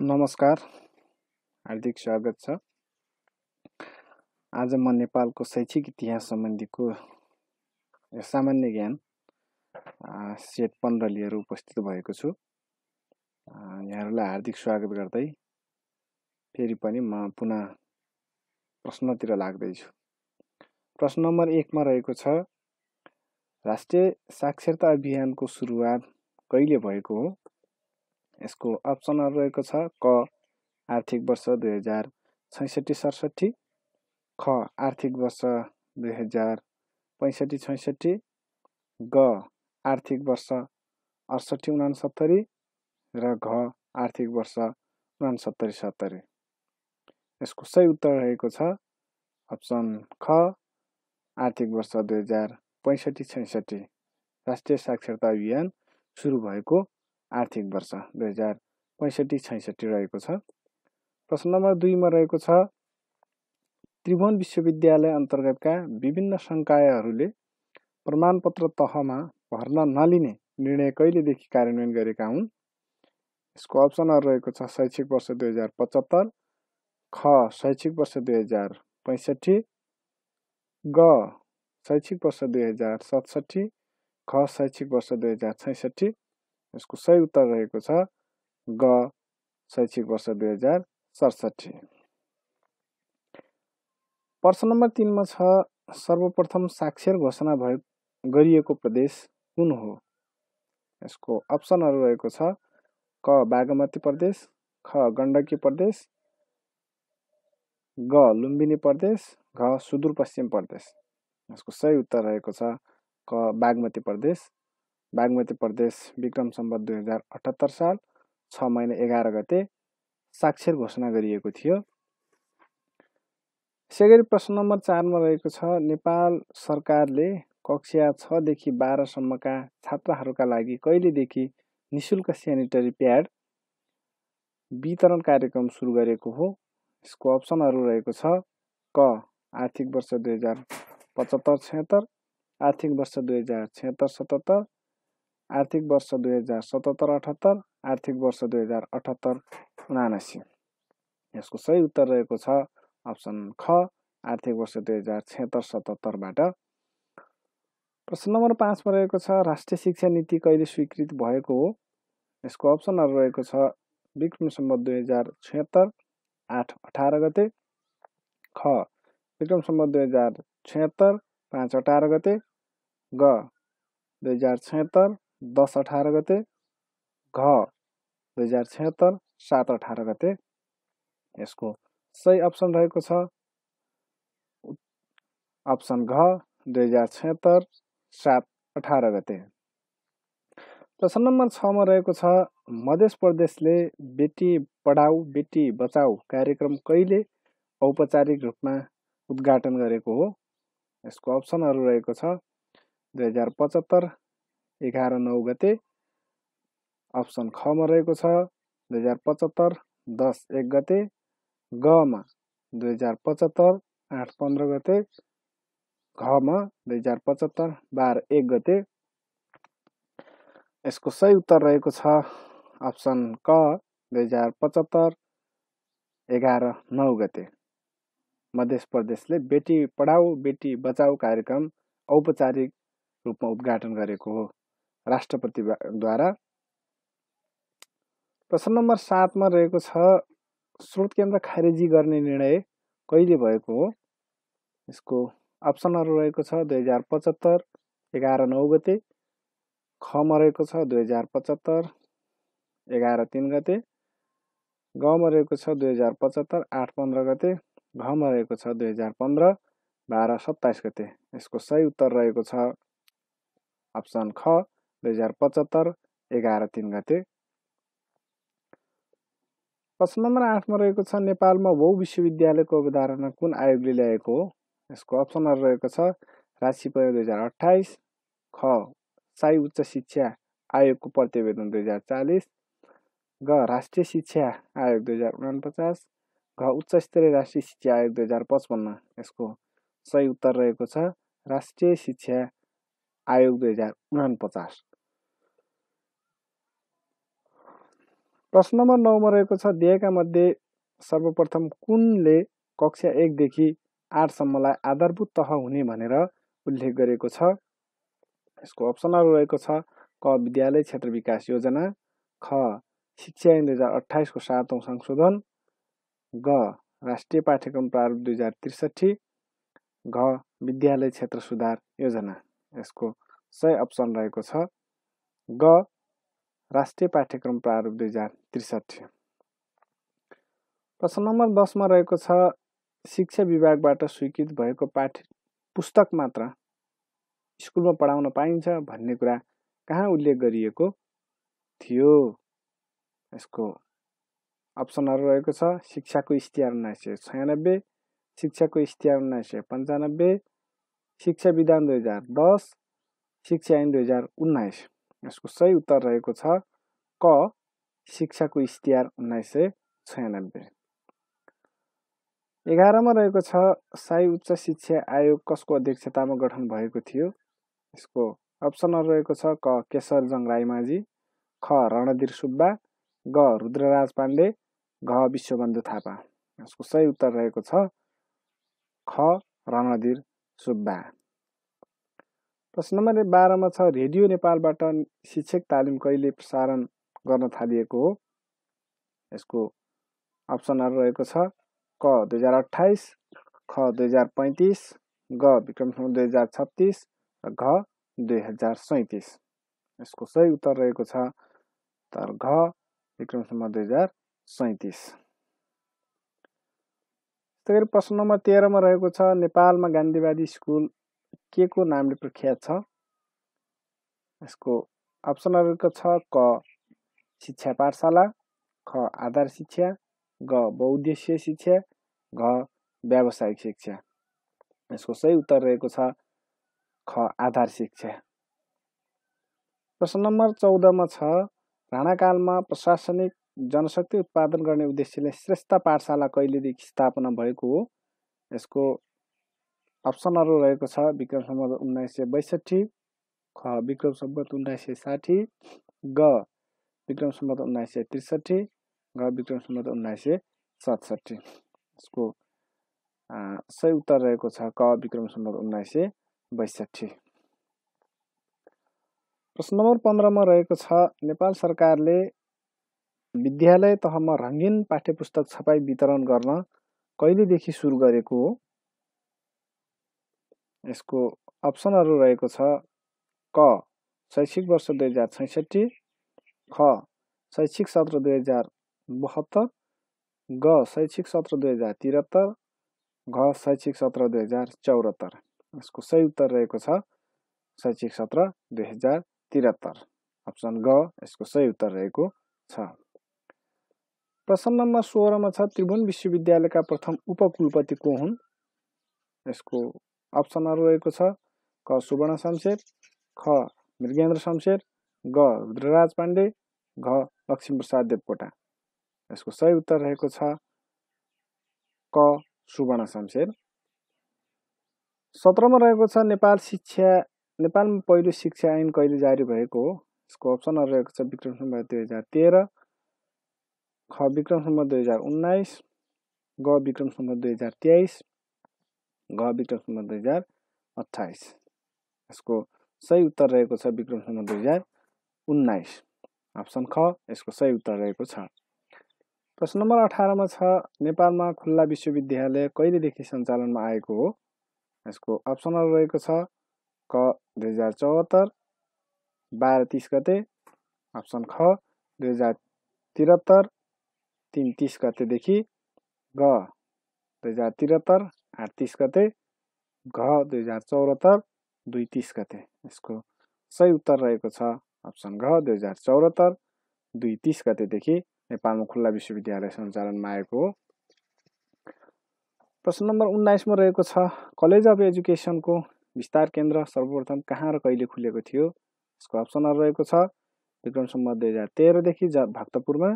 नमस्कार हार्दिक स्वागत छ आज म नेपालको शैक्षिक इतिहास सम्बन्धीको सामान्य ज्ञान सेट पन्ध्र लिएर उपस्थित भएको छु यहाँहरूलाई हार्दिक स्वागत गर्दै फेरि पनि म पुनः प्रश्नतिर लाग्दैछु प्रश्न नम्बर एकमा रहेको छ राष्ट्रिय साक्षरता अभियानको सुरुवात कहिले भएको हो यसको अप्सनहरू रहेको छ क आर्थिक वर्ष दुई हजार छैसठी सडसठी ख आर्थिक वर्ष दुई हजार पैँसठी छैसठी ग आर्थिक वर्ष अडसट्ठी उनासत्तरी र घ आर्थिक वर्ष उनासत्तरी सत्तरी यसको सही उत्तर रहेको छ अप्सन ख आर्थिक वर्ष दुई हजार पैँसठी छैसठी राष्ट्रिय साक्षरता अभियान सुरु भएको आर्थिक वर्ष दुई हजार पैँसठी छैसठी रहेको छ प्रश्न नम्बर दुईमा रहेको छ त्रिभुवन विश्वविद्यालय अन्तर्गतका विभिन्न सङ्कायहरूले प्रमाणपत्र तहमा भर्ना नलिने निर्णय कहिलेदेखि कार्यान्वयन गरेका हुन् यसको अप्सनहरू रहेको छ शैक्षिक वर्ष दुई हजार पचहत्तर ख शैक्षिक वर्ष दुई हजार पैँसठी ग शैक्षिक वर्ष दुई हजार सतसट्ठी ख शैक्षिक वर्ष दुई हजार छैसठी यसको सही उत्तर रहेको छ ग शैक्षिक वर्ष दुई हजार सडसठी प्रश्न नम्बर तिनमा छ सर्वप्रथम साक्षर घोषणा भए गरिएको प्रदेश कुन हो यसको अप्सनहरू रहेको छ क बागमती प्रदेश ख गण्डकी प्रदेश ग लुम्बिनी प्रदेश घ सुदूरपश्चिम प्रदेश यसको सही उत्तर रहेको छ क बागमती प्रदेश बागमती प्रदेश विक्रम सम्बत दुई हजार अठहत्तर साल छ महिना एघार गते साक्षर घोषणा गरिएको थियो यसै गरी प्रश्न नम्बर चारमा रहेको छ नेपाल सरकारले कक्षा छदेखि बाह्रसम्मका छात्राहरूका लागि कहिलेदेखि नि शुल्क सेनिटरी प्याड वितरण कार्यक्रम सुरु गरेको हो यसको अप्सनहरू रहेको छ क आर्थिक वर्ष दुई हजार पचहत्तर छत्तर आर्थिक वर्ष दुई हजार छत्तर सतहत्तर आर्थिक वर्ष दुई हजार सतहत्तर अठहत्तर आर्थिक वर्ष दुई हजार अठहत्तर उनासी यसको सही उत्तर रहेको छ अप्सन ख आर्थिक वर्ष दुई हजार छत्तर सतहत्तरबाट प्रश्न नम्बर पाँचमा रहेको छ राष्ट्रिय शिक्षा नीति कहिले स्वीकृत भएको हो यसको अप्सनहरू रहेको छ विक्रम सम्बत दुई हजार छत्तर आठ अठार गते ख विक्रम सम्बत दुई हजार छत्तर पाँच अठार गते ग दुई हजार छत्तर दस अठार गते घ दुई हजार छत्तर सात अठार गते यसको सही अप्सन रहेको छ अप्सन घ दुई हजार छत्तर सात अठार गते प्रश्न नम्बर छमा रहेको छ मध्य प्रदेशले बेटी पढाऊ बेटी बचाऊ कार्यक्रम कहिले औपचारिक रूपमा उद्घाटन गरेको हो यसको अप्सनहरू रहेको छ दुई हजार पचहत्तर एघार नौ गते अप्सन खमा रहेको छ दुई हजार पचहत्तर दस एक गते गमा दुई हजार पचहत्तर आठ पन्ध्र गते घमा दुई हजार पचहत्तर बाह्र एक गते यसको सही उत्तर रहेको छ अप्सन क दुई हजार पचहत्तर एघार नौ गते मध्य प्रदेशले बेटी पढाऊ बेटी बचाऊ कार्यक्रम औपचारिक रूपमा उद्घाटन गरेको हो राष्ट्रपतिद्वारा प्रश्न नम्बर सातमा रहेको छ स्रोत केन्द्र खारेजी गर्ने निर्णय कहिले भएको हो यसको अप्सनहरू रहेको छ दुई हजार पचहत्तर एघार नौ गते खमा रहेको छ दुई हजार पचहत्तर एघार तिन गते गमा रहेको छ दुई हजार पचहत्तर आठ पन्ध्र गते घमा रहेको छ दुई हजार पन्ध्र बाह्र सत्ताइस गते यसको सही उत्तर रहेको छ अप्सन ख दुई हजार पचहत्तर एघार तिन गते प्रश्न नम्बर आठमा रहेको छ नेपालमा बहु विश्वविद्यालयको अवधारणा कुन आयोगले ल्याएको हो यसको अप्सनहरू रहेको छ राशि प्रयोग दुई हजार अठाइस ख साई उच्च शिक्षा आयोगको प्रतिवेदन दुई हजार चालिस ग राष्ट्रिय शिक्षा आयोग दुई हजार उनापचास घ उच्च स्तरीय राष्ट्रिय शिक्षा आयोग दुई हजार पचपन्न यसको सही उत्तर रहेको छ राष्ट्रिय शिक्षा आयोग दुई हजार उनापचास प्रश्न नम्बर नौमा रहेको छ दिएका मध्ये सर्वप्रथम कुनले कक्षा एकदेखि आठसम्मलाई आधारभूत तह हुने भनेर उल्लेख गरेको छ यसको अप्सनहरू रहेको छ क विद्यालय क्षेत्र विकास योजना ख शिक्षा ऐन दुई हजार अठाइसको सातौँ संशोधन ग राष्ट्रिय पाठ्यक्रम प्रारूप दुई हजार त्रिसठी घ विद्यालय क्षेत्र सुधार योजना यसको सय अप्सन रहेको छ ग राष्ट्रिय पाठ्यक्रम प्रारूप दुई हजार त्रिसठी प्रश्न नम्बर दसमा रहेको छ शिक्षा विभागबाट स्वीकृत भएको पाठ्य पुस्तक मात्र स्कुलमा पढाउन पाइन्छ भन्ने कुरा कहाँ उल्लेख गरिएको थियो यसको अप्सनहरू रहेको छ शिक्षाको इस्तिहार उन्नाइस सय छयानब्बे शिक्षाको इस्तिहार उन्नाइस सय पन्चानब्बे शिक्षा विधान दुई हजार दस शिक्षा ऐन दुई हजार उन्नाइस यसको सही उत्तर रहेको छ क शिक्षाको इस्तिहार उन्नाइस सय छयानब्बे एघारमा रहेको छ साई उच्च शिक्षा आयोग कसको अध्यक्षतामा गठन भएको थियो यसको अप्सनहरू रहेको छ क केशर जङ राईमाझी ख रणधीर सुब्बा ग रुद्रराज पाण्डे घ विश्वबन्धु थापा यसको सही उत्तर रहेको छ ख रणधीर सुब्बा प्रश्न नम्बर बाह्रमा छ रेडियो नेपालबाट शिक्षक तालिम कहिले प्रसारण गर्न थालिएको हो यसको अप्सनहरू रहेको छ क दुई हजार अठाइस ख दुई हजार पैँतिस ग विक्रमसम्म दुई हजार छत्तिस र घ दुई हजार सैँतिस यसको सही उत्तर रहेको छ तर घ विक्रमसम्म दुई हजार सैँतिस त्यस्तै गरी प्रश्न नम्बर तेह्रमा रहेको छ नेपालमा गान्धीवादी स्कुल के को नामले प्रख्यात छ यसको अप्सनहरूको छ क शिक्षा पाठशाला ख आधार शिक्षा ग बहुद्देश्य शिक्षा घ व्यावसायिक शिक्षा यसको सही उत्तर रहेको छ ख आधार शिक्षा प्रश्न नम्बर चौधमा छ राणाकालमा प्रशासनिक जनशक्ति उत्पादन गर्ने उद्देश्यले श्रेष्ठ पाठशाला कहिलेदेखि स्थापना भएको हो यसको अप्सनहरू रहेको छ विक्रम सम्बत उन्नाइस सय बैसठी ख विक्रम सम्बत उन्नाइस सय साठी ग विक्रम सम्बत उन्नाइस सय त्रिसठी ग विक्रम सम्बत उन्नाइस सय सतसठी यसको सही उत्तर रहेको छ क विक्रम सम्बत उन्नाइस सय बैसठी प्रश्न नम्बर पन्ध्रमा रहेको छ नेपाल सरकारले विद्यालय तहमा रङ्गीन पाठ्यपुस्तक छपाई वितरण गर्न कहिलेदेखि सुरु गरेको हो यसको अप्सनहरू रहेको छ क शैक्षिक वर्ष दुई हजार छैसठी ख शैक्षिक सत्र दुई हजार बहत्तर ग शैक्षिक सत्र दुई हजार त्रिहत्तर घ शैक्षिक सत्र दुई हजार चौहत्तर यसको सही उत्तर रहेको छ शैक्षिक सत्र दुई हजार त्रिहत्तर अप्सन ग यसको सही उत्तर रहेको छ प्रश्न नम्बर सोह्रमा छ त्रिभुवन विश्वविद्यालयका प्रथम उपकुलपति को हुन् यसको अप्सनहरू रहेको छ क सुवर्ण शमशेर ख मृगेन्द्र शमशेर ग रुद्रराज पाण्डे घ लक्ष्मीप्रसाद देवकोटा यसको सही उत्तर रहेको छ क सुवर्ण शमशेर सत्रमा रहेको छ नेपाल शिक्षा नेपालमा पहिलो शिक्षा ऐन कहिले जारी भएको हो यसको अप्सनहरू रहेको छ विक्रम सम्बन्ध दुई हजार तेह्र ख विक्रम सम्बन्ध दुई हजार उन्नाइस ग विक्रम सम्बन्ध दुई हजार तेइस ग विक्रम सम्म दुई हजार अठाइस यसको सही उत्तर रहेको छ विक्रम सम्म दुई हजार उन्नाइस अप्सन ख यसको सही उत्तर रहेको छ प्रश्न नम्बर अठारमा छ नेपालमा खुल्ला विश्वविद्यालय कहिलेदेखि सञ्चालनमा आएको हो यसको अप्सनहरू रहेको छ क दुई हजार चौहत्तर बाह्र तिस गते अप्सन ख दुई हजार त्रिहत्तर तिन तिस गतेदेखि ग दुई हजार त्रिहत्तर आठतिस गते घ दुई हजार चौहत्तर दुई तिस गते यसको सही उत्तर रहेको छ अप्सन घ दुई हजार चौहत्तर दुई तिस गतेदेखि नेपालमा खुल्ला विश्वविद्यालय सञ्चालनमा आएको हो प्रश्न नम्बर उन्नाइसमा रहेको छ कलेज अफ एजुकेसनको विस्तार केन्द्र सर्वप्रथम कहाँ र कहिले खुलेको थियो यसको अप्सनहरू रहेको छ विक्रम सम्म दुई हजार तेह्रदेखि ज भक्तपुरमा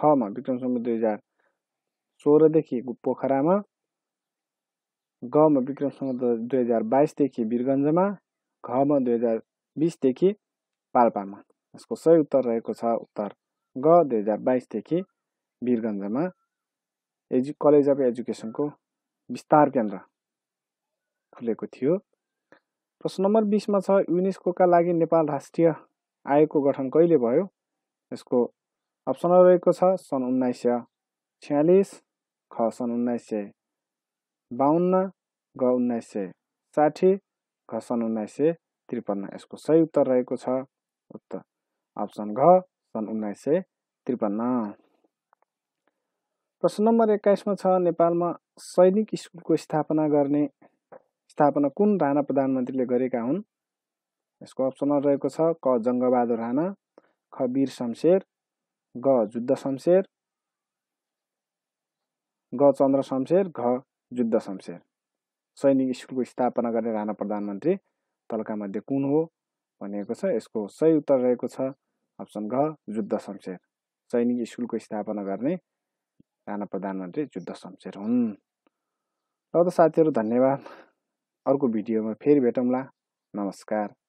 खमा विक्रम सम्म दुई हजार सोह्रदेखि पोखरामा गमा विक्रमसँग दुई हजार बाइसदेखि वीरगन्जमा घमा दुई हजार बिसदेखि पाल्पामा यसको सही उत्तर रहेको छ उत्तर ग दुई हजार बाइसदेखि वीरगन्जमा एजु कलेज अफ एजुकेसनको विस्तार केन्द्र खुलेको थियो प्रश्न नम्बर बिसमा छ युनेस्कोका लागि नेपाल राष्ट्रिय आयोगको गठन कहिले भयो यसको अप्सन रहेको छ सन् उन्नाइस सय छ्यालिस ख सन् उन्नाइस सय बाहन्न ग उन्नाइस सय साठी घ सन् उन्नाइस सय त्रिपन्न यसको सही उत्तर रहेको छ उत्तर अप्सन घ सन् उन्नाइस सय त्रिपन्न प्रश्न नम्बर एक्काइसमा छ नेपालमा सैनिक स्कुलको स्थापना गर्ने स्थापना कुन राणा प्रधानमन्त्रीले गरेका हुन् यसको अप्सन रहेको छ क जङ्गबहादुर राणा ख वीर शमशेर ग जुद्ध शमशेर ग चन्द्र शमशेर घ जुद्ध शमशेर सैनिक स्कुलको स्थापना गर्ने राणा प्रधानमन्त्री तलका मध्ये कुन हो भनिएको छ यसको सही उत्तर रहेको छ अप्सन घ जुद्ध शमशेर सैनिक स्कुलको स्थापना गर्ने राणा प्रधानमन्त्री जुद्ध शमशेर हुन् ल त साथीहरू धन्यवाद अर्को भिडियोमा फेरि भेटौँला नमस्कार